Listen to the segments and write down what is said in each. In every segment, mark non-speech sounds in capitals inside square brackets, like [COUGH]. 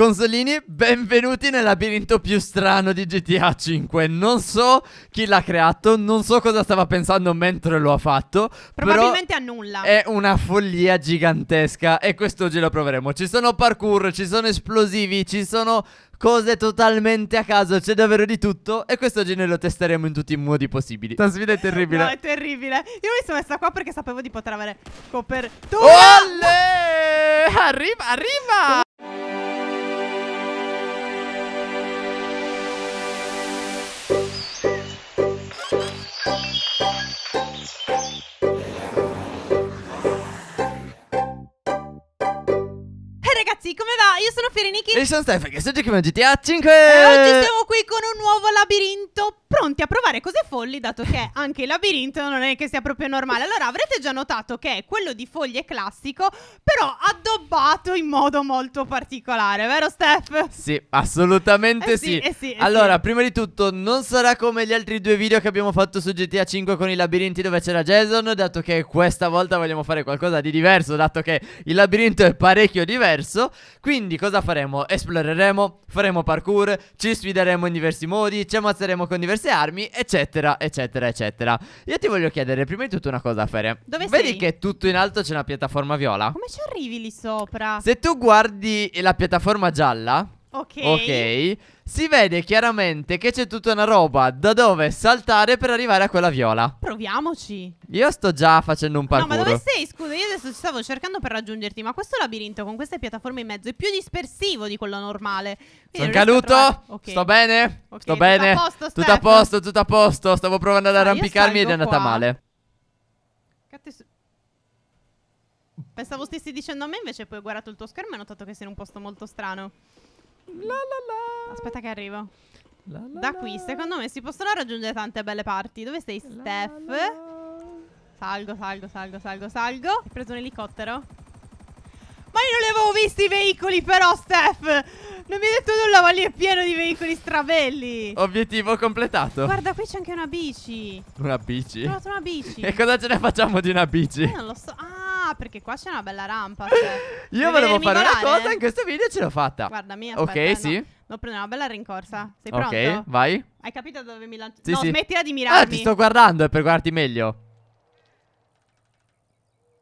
Consolini, benvenuti nel labirinto più strano di GTA 5. Non so chi l'ha creato, non so cosa stava pensando mentre lo ha fatto. Probabilmente a nulla. È una follia gigantesca e quest'oggi lo proveremo. Ci sono parkour, ci sono esplosivi, ci sono cose totalmente a caso, c'è davvero di tutto e quest'oggi noi lo testeremo in tutti i modi possibili. Questa sfida è [LAUGHS] terribile. No, è terribile. Io mi sono messa qua perché sapevo di poter avere copertura. Olle! Arriva, arriva! ragazzi, come va? Io sono Fereniki E io sono Stefan, che sono giocando GTA 5 E oggi siamo qui con un nuovo labirinto pronti a provare cose folli, dato che anche il labirinto non è che sia proprio normale. Allora avrete già notato che è quello di foglie classico, però addobbato in modo molto particolare, vero Steph? Sì, assolutamente eh sì. sì. Eh sì eh allora, sì. prima di tutto, non sarà come gli altri due video che abbiamo fatto su GTA 5 con i labirinti dove c'era Jason, dato che questa volta vogliamo fare qualcosa di diverso, dato che il labirinto è parecchio diverso. Quindi cosa faremo? Esploreremo, faremo parkour, ci sfideremo in diversi modi, ci ammazzeremo con diversi queste armi, eccetera, eccetera, eccetera. Io ti voglio chiedere prima di tutto una cosa, Fere. Dove Vedi sei? che tutto in alto c'è una piattaforma viola? Come ci arrivi lì sopra? Se tu guardi la piattaforma gialla, Ok. Ok. Si vede chiaramente che c'è tutta una roba da dove saltare per arrivare a quella viola. Proviamoci. Io sto già facendo un parkour. No, ma dove sei? Scusa, io adesso stavo cercando per raggiungerti, ma questo labirinto con queste piattaforme in mezzo è più dispersivo di quello normale. Sono caduto. Okay. Sto bene? Okay, sto bene. Tutto a posto, tutto a posto, tutto a posto. Stavo provando ad arrampicarmi ed è andata qua. male. Cazzo. Pensavo stessi dicendo a me, invece poi ho guardato il tuo schermo e ho notato che sei in un posto molto strano. La la la. Aspetta che arrivo. La, la, da qui, secondo me, si possono raggiungere tante belle parti. Dove sei, Steph? Salgo, salgo, salgo, salgo, salgo. Hai preso un elicottero? Ma io non li avevo visti i veicoli, però, Steph! Non mi hai detto nulla, ma lì è pieno di veicoli strabelli. Obiettivo completato. Guarda, qui c'è anche una bici. Una bici? Ho trovato una bici. [LAUGHS] e cosa ce ne facciamo di una bici? Io non lo so. Ah, perché qua c'è una bella rampa. Cioè. [LAUGHS] Io volevo fare una cosa in questo video e ce l'ho fatta. Guarda, mia. Ok, aspetta, sì. No. Devo prendere una bella rincorsa. Sei okay, pronto? Ok, vai. Hai capito dove mi lancio? Sì, no, sì. smettila di ah, mirarmi. Ah, ti sto guardando, è per guardarti meglio.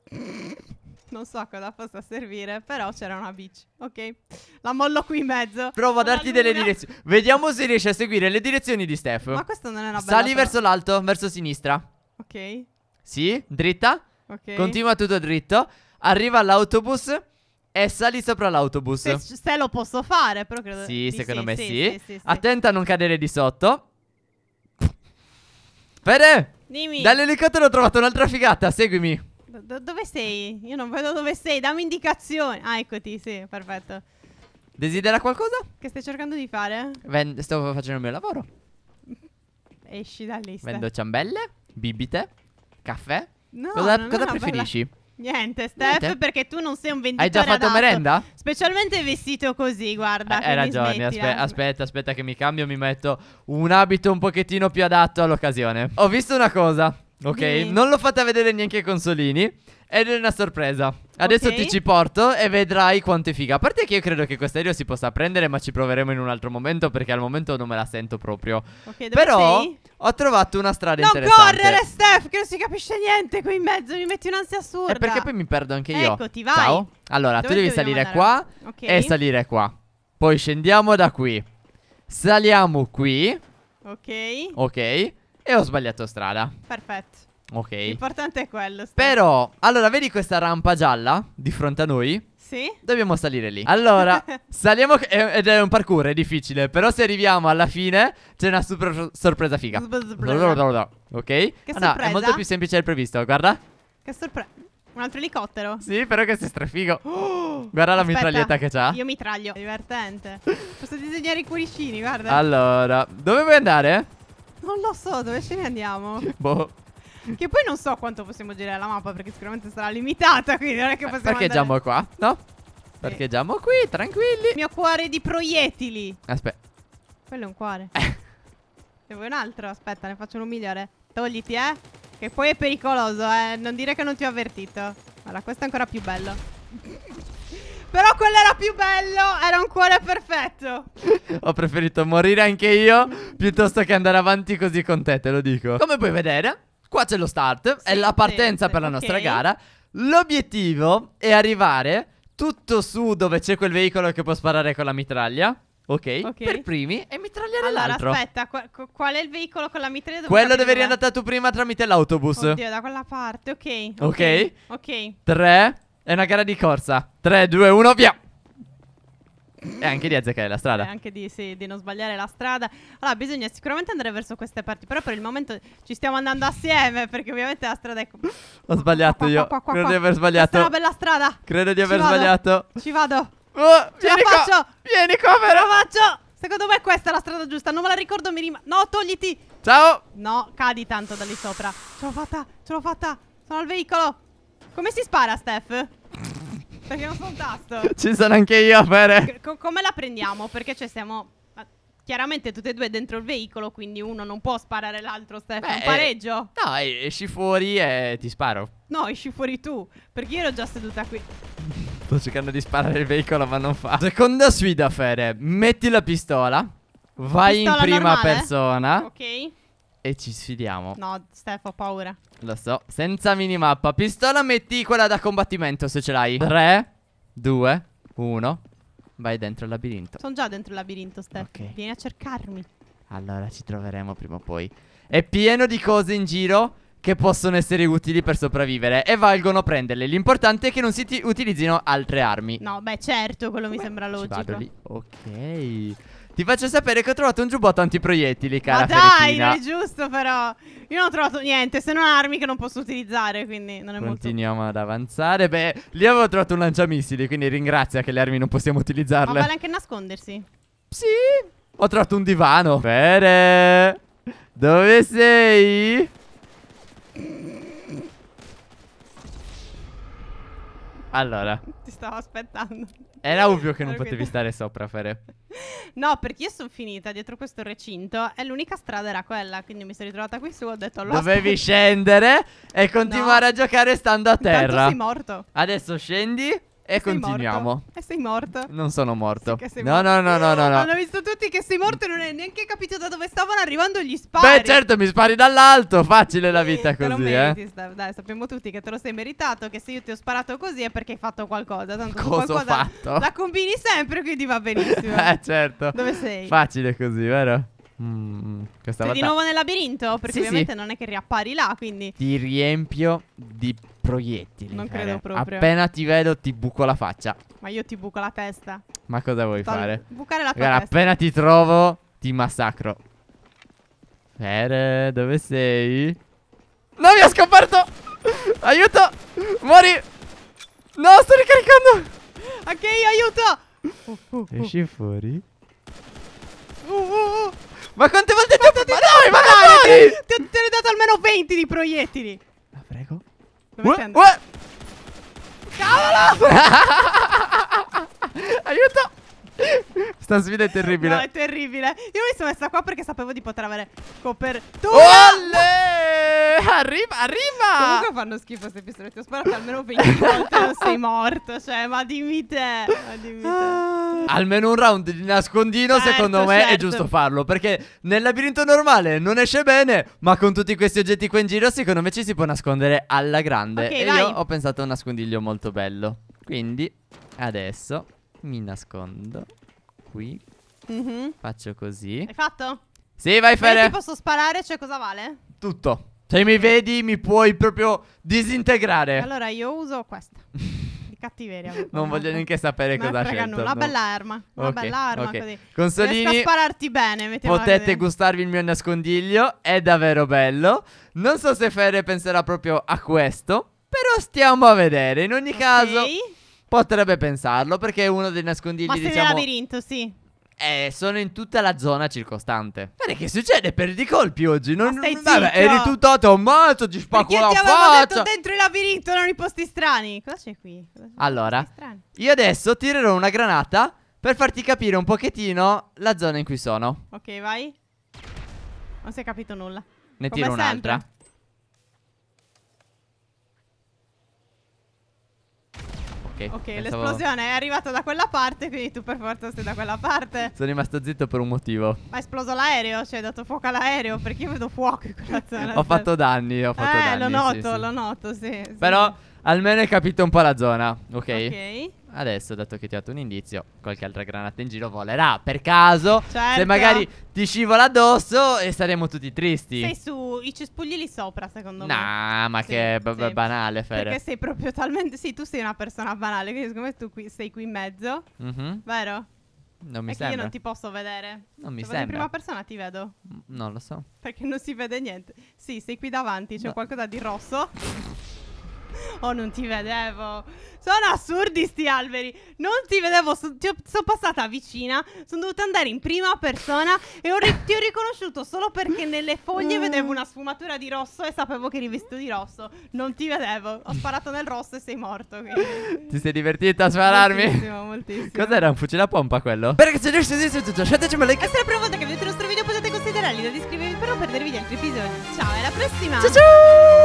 [LAUGHS] Non so cosa possa servire, però c'era una bici. Ok, la mollo qui in mezzo. Provo a darti delle direzioni. Vediamo se riesci a seguire le direzioni di Steph. Ma questa non è una bella Sali verso l'alto, verso sinistra. Ok. Sì, dritta. Ok. Continua tutto dritto. Arriva all'autobus e sali sopra l'autobus. Se, se, lo posso fare, però credo. Sì, secondo sì, me sì. sì. sì Attenta a non cadere di sotto. Fede! Dimmi. Dall'elicottero ho trovato un'altra figata, seguimi. Do dove sei? Io non vedo dove sei, dammi indicazioni. Ah, eccoti, sì, perfetto. Desidera qualcosa? Che stai cercando di fare? Vend sto facendo il mio lavoro. Esci dall'isola. Vendo ciambelle, bibite, caffè, No, cosa, cosa preferisci? Bella... Niente, Steph, Niente. perché tu non sei un venditore Hai già fatto adatto. merenda? Specialmente vestito così, guarda. Eh, hai ragione, aspe aspetta, aspetta che mi cambio, mi metto un abito un pochettino più adatto all'occasione. Ho visto una cosa. Ok, Dimmi. non l'ho fatta vedere neanche ai consolini. Ed è una sorpresa. Adesso okay. ti ci porto e vedrai quanto è figa. A parte che io credo che quest'aereo si possa prendere, ma ci proveremo in un altro momento perché al momento non me la sento proprio. Ok, dove Però sei? ho trovato una strada non interessante. Non correre, Steph, che non si capisce niente qui in mezzo. Mi metti un'ansia assurda. E perché poi mi perdo anche io. Ecco, ti vai. Ciao. Allora, dove tu devi salire andare? qua okay. e salire qua. Poi scendiamo da qui. Saliamo qui. Ok. Ok. E ho sbagliato strada. Perfetto. Ok. L'importante è quello. Stai. Però, allora, vedi questa rampa gialla di fronte a noi? Sì. Dobbiamo salire lì. Allora, [LAUGHS] saliamo. Ed è un parkour, è difficile. Però, se arriviamo alla fine, c'è una super sorpresa figa. Sorpresa. Ok? Che sorpresa? è molto più semplice del previsto, guarda. Che sorpresa. Un altro elicottero. Sì, però che è strafigo. [GASPS] Oh, guarda la mitraglietta che c'ha. Io mitraglio. È divertente. [LAUGHS] Posso disegnare i cuoricini, guarda. Allora, dove vuoi andare? Non lo so, dove ce ne andiamo? [LAUGHS] boh. Che poi non so quanto possiamo girare la mappa perché sicuramente sarà limitata, quindi non è che eh, possiamo Parcheggiamo andare... qua, no? Sì. Parcheggiamo qui, tranquilli. mio cuore di proiettili. Aspetta. Quello è un cuore. ne eh. vuoi un altro? Aspetta, ne faccio uno migliore. Togliti, eh. Che poi è pericoloso, eh. Non dire che non ti ho avvertito. Allora, questo è ancora più bello. Però quello era più bello, era un cuore perfetto. Ho preferito morire anche io piuttosto che andare avanti così con te, te lo dico. Come puoi vedere, qua c'è lo start, sì, è la partenza sì, per la nostra okay. gara. L'obiettivo è arrivare tutto su dove c'è quel veicolo che può sparare con la mitraglia. Ok, per primi e mitragliare allora, l'altro. Allora, aspetta, qual, qual, è il veicolo con la mitraglia? Dove Quello dove eri riandare tu prima tramite l'autobus. Oddio, da quella parte, ok. Ok. Ok. 3, è una gara di corsa. 3, 2, 1, via. E eh, anche di azzeccare la strada. E eh, anche di, sì, di, non sbagliare la strada. Allora, bisogna sicuramente andare verso queste parti. Però per il momento ci stiamo andando assieme. Perché ovviamente la strada è. Ho sbagliato qua, io. Qua, qua, Credo di aver sbagliato. Questa è una bella strada. Credo di aver ci sbagliato. Ci vado. Oh, Ce la faccio. Vieni, come la faccio. Secondo me questa è la strada giusta. Non me la ricordo, mi rimane. No, togliti. Ciao. No, cadi tanto da lì sopra. Ce l'ho fatta. Ce l'ho fatta. Sono al veicolo. Come si spara, Steph? Perché non un tasto. Ci sono anche io, Pere. Co come la prendiamo? Perché cioè siamo... Chiaramente tutti e due dentro il veicolo, quindi uno non può sparare l'altro, Stefano. Beh, un pareggio. No, esci fuori e ti sparo. No, esci fuori tu, perché io ero già seduta qui. Sto cercando di sparare il veicolo, ma non fa. Seconda sfida, Fede. Metti la pistola. Vai pistola in prima normale? persona. Ok. E ci sfidiamo. No, Stefano, ho paura. Lo so. Senza minimappa. Pistola metti quella da combattimento se ce l'hai. 3, 2, 1. Vai dentro il labirinto. Sono già dentro il labirinto, Stefano. Okay. Vieni a cercarmi. Allora ci troveremo prima o poi. È pieno di cose in giro che possono essere utili per sopravvivere e valgono prenderle. L'importante è che non si utilizzino altre armi. No, beh, certo, quello beh, mi sembra logico. Vado Ok. Ti faccio sapere che ho trovato un giubbotto antiproiettili, cara Ma dai, non è giusto però Io non ho trovato niente, se non armi che non posso utilizzare, quindi non è Continuiamo molto Continuiamo ad avanzare Beh, lì avevo trovato un lanciamissili, quindi ringrazia che le armi non possiamo utilizzarle Ma vale anche nascondersi Sì Ho trovato un divano Bene Dove sei? Allora. Ti stavo aspettando. Era ovvio che non potevi stare sopra, Fere. [LAUGHS] No, perché io sono finita dietro questo recinto e l'unica strada era quella, quindi mi sono ritrovata qui su ho detto allora. Dovevi scendere e continuare no. a giocare stando a terra. Tanto sei morto. Adesso scendi. E sei continuiamo. Morto. E sei morto. Non sono morto. Sì no, morto. no, no, no, no, no. Hanno visto tutti che sei morto e non hai neanche capito da dove stavano arrivando gli spari. Beh, certo, mi spari dall'alto. Facile la vita così, te lo meriti, eh. Dai, sappiamo tutti che te lo sei meritato. Che se io ti ho sparato così è perché hai fatto qualcosa. Tanto Cosa qualcosa ho fatto? La combini sempre, quindi va benissimo. [LAUGHS] eh, certo. Dove sei? Facile così, vero? Mm, Sei volta... di nuovo nel labirinto? Perché sì, ovviamente sì. non è che riappari là, quindi... Ti riempio di proiettili. Non credo eh. proprio. Appena ti vedo ti buco la faccia. Ma io ti buco la testa. Ma cosa vuoi Sto fare? Bucare la tua Guarda, testa. appena ti trovo ti massacro. Fere, dove sei? No, mi ha scoperto! Aiuto! Muori! No, sto ricaricando! Ok, aiuto! Esci fuori. Ma quante volte ti ho fatto? Ma dai, ma dai! Eh. Ti, ti, ti ho dato almeno 20 di proiettili. La prego. Dove uh, Uh. Cavolo! [LAUGHS] Aiuto! Sta sfida è terribile. No, è terribile. Io mi sono messa qua perché sapevo di poter avere copertura. Olle! arriva, arriva. Comunque fanno schifo queste pistole. Ti ho sparato almeno 20 [LAUGHS] volte. non sei morto. Cioè, ma dimmi te. Ma dimmi te. Ah. Almeno un round di nascondino, certo, secondo me, certo. è giusto farlo. Perché nel labirinto normale non esce bene. Ma con tutti questi oggetti qua in giro, secondo me ci si può nascondere alla grande. Okay, e vai. io ho pensato a un nascondiglio molto bello. Quindi adesso mi nascondo qui. Mm -hmm. Faccio così. Hai fatto? Sì, vai Fede. Se posso sparare, cioè cosa vale? Tutto. Se mi vedi mi puoi proprio disintegrare. Allora io uso questa. Di cattiveria. [LAUGHS] non voglio neanche sapere Ma cosa frega, scelto. Una bella arma. Una okay, bella arma okay. così. Consolini. Riesco a spararti bene. Potete così. gustarvi il mio nascondiglio. È davvero bello. Non so se Ferre penserà proprio a questo. Però stiamo a vedere. In ogni okay. caso. Potrebbe pensarlo perché è uno dei nascondigli. Ma diciamo... nel labirinto, sì. Eh, sono in tutta la zona circostante. Guarda che succede Perdi colpi oggi. Non, ma stai non, vabbè, eri tutto a te, ammazzo, ti spacco Perché la faccia. detto dentro il labirinto, non i posti strani. Cosa c'è qui? Cosa allora, io adesso tirerò una granata per farti capire un pochettino la zona in cui sono. Ok, vai. Non si è capito nulla. Ne Come tiro un'altra. ok. Ok, Pensavo... l'esplosione è arrivata da quella parte, quindi tu per forza sei da quella parte. [LAUGHS] Sono rimasto zitto per un motivo. Ma è esploso l'aereo, cioè hai dato fuoco all'aereo, perché io vedo fuoco in quella [LAUGHS] zona. ho cioè. fatto danni, ho fatto eh, danni. Eh, lo noto, sì, sì. lo noto, sì, sì. Però almeno hai capito un po' la zona, ok? Ok. Adesso, dato che ti ho dato un indizio, qualche altra granata in giro volerà per caso. Certo. Se magari ti scivola addosso e saremo tutti tristi. Sei su i cespugli lì sopra, secondo nah, me. Nah, ma sì, che è b- sì. banale, Fede. Perché sei proprio talmente. Sì, tu sei una persona banale, quindi secondo me tu qui, sei qui in mezzo. Mm-hmm. Vero? Non mi perché sembra. io non ti posso vedere. Non mi Se cioè, sembra. In prima persona ti vedo. Mm, non lo so. Perché non si vede niente. Sì, sei qui davanti, c'è no. qualcosa di rosso. [LAUGHS] Oh, non ti vedevo. Sono assurdi sti alberi. Non ti vedevo. So, ti sono passata vicina. Sono dovuta andare in prima persona. E ho ti ho riconosciuto solo perché nelle foglie mm. vedevo una sfumatura di rosso e sapevo che eri vestito di rosso. Non ti vedevo. Ho sparato nel rosso e sei morto. Quindi. Ti sei divertita a spararmi? Moltissimo, moltissimo. Cos'era un fucile a pompa quello? Perché se ne siete tutto, lasciateci un like. E se è la prima volta che vedete il nostro video potete considerarli da iscrivervi per non perdervi gli altri episodi. Ciao, alla prossima. Ciao ciao.